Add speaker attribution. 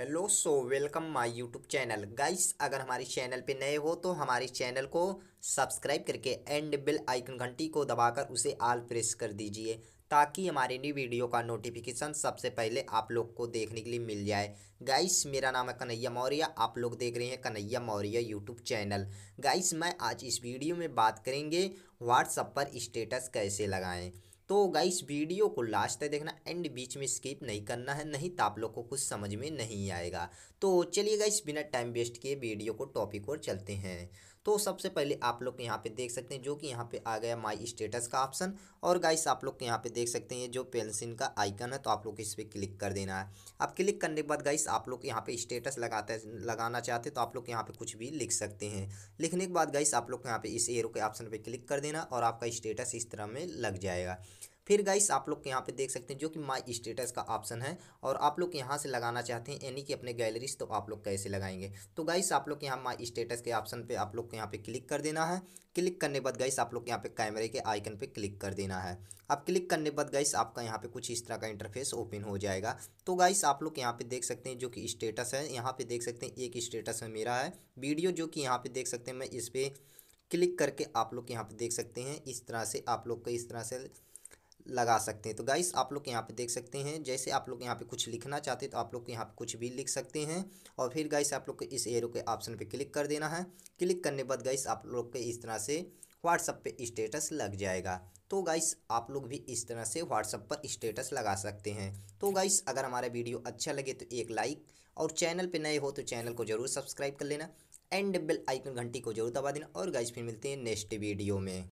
Speaker 1: hello so welcome my YouTube channel guys अगर हमारे channel पे नए हो तो हमारे चैनल को सब्सक्राइब करके एंड बिल आइकन घंटी को दबाकर उसे आल प्रेस कर दीजिए ताकि हमारे न्यू वीडियो का नोटिफिकेशन सबसे पहले आप लोग को देखने के लिए मिल जाए गाइस मेरा नाम है कन्हैया मौर्य आप लोग देख रहे हैं Kanhaiya Maurya YouTube channel guys मैं आज इस वीडियो में बात करेंगे व्हाट्सअप पर स्टेटस कैसे लगाएँ तो गाइस वीडियो को लास्ट तक देखना एंड बीच में स्किप नहीं करना है नहीं तो आप लोग को कुछ समझ में नहीं आएगा तो चलिए गाइस बिना टाइम वेस्ट किए वीडियो को टॉपिक और चलते हैं तो सबसे पहले आप लोग यहाँ पे देख सकते हैं जो कि यहाँ पे आ गया माई स्टेटस का ऑप्शन और गाइस आप लोग यहाँ पे देख सकते हैं जो पेंसिल का आइकन है तो आप लोग इस पर क्लिक कर देना है अब क्लिक करने के बाद गाइस आप लोग यहाँ पे स्टेटस लगाते लगाना चाहते हैं तो आप लोग यहाँ पे कुछ भी लिख सकते हैं लिखने के बाद गाइस आप लोग यहाँ पे इस एरो के ऑप्शन पर क्लिक कर देना और आपका स्टेटस इस तरह में लग जाएगा फिर गाइस आप लोग यहाँ पे देख सकते हैं जो कि माई स्टेटस का ऑप्शन है और आप लोग यहाँ से लगाना चाहते हैं यानी कि अपने गैलरीज तो आप लोग कैसे लगाएंगे तो गाइस आप लोग यहाँ माई स्टेटस के ऑप्शन पर आप लोग यहाँ पे क्लिक कर देना है क्लिक करने बाद गाइस आप लोग यहाँ पे कैमरे के आइकन पे क्लिक कर देना है अब क्लिक करने बाद गाइस आपका यहाँ पे कुछ इस तरह का इंटरफेस ओपन हो जाएगा तो गाइस आप लोग यहाँ पे देख सकते हैं जो कि स्टेटस है यहाँ पे देख सकते हैं एक स्टेटस है मेरा है वीडियो जो कि यहाँ पे देख सकते हैं मैं इस पर क्लिक करके आप लोग यहाँ पे देख सकते हैं इस तरह से आप लोग का इस तरह से लगा सकते हैं तो गाइस आप लोग यहाँ पे देख सकते हैं जैसे आप लोग यहाँ पे कुछ लिखना चाहते हैं तो आप लोग यहाँ पे कुछ भी लिख सकते हैं और फिर गाइस आप लोग को इस एरो के ऑप्शन पे क्लिक कर देना है क्लिक करने बाद गाइस आप लोग के इस तरह से व्हाट्सअप पे स्टेटस लग जाएगा तो गाइस आप लोग भी इस तरह से व्हाट्सअप पर स्टेटस लगा सकते हैं तो गाइस अगर हमारा वीडियो अच्छा लगे तो एक लाइक और चैनल पर नए हो तो चैनल को जरूर सब्सक्राइब कर लेना एंड बेल आइकन घंटी को जरूर दबा देना और गाइस फिर मिलते हैं नेक्स्ट वीडियो में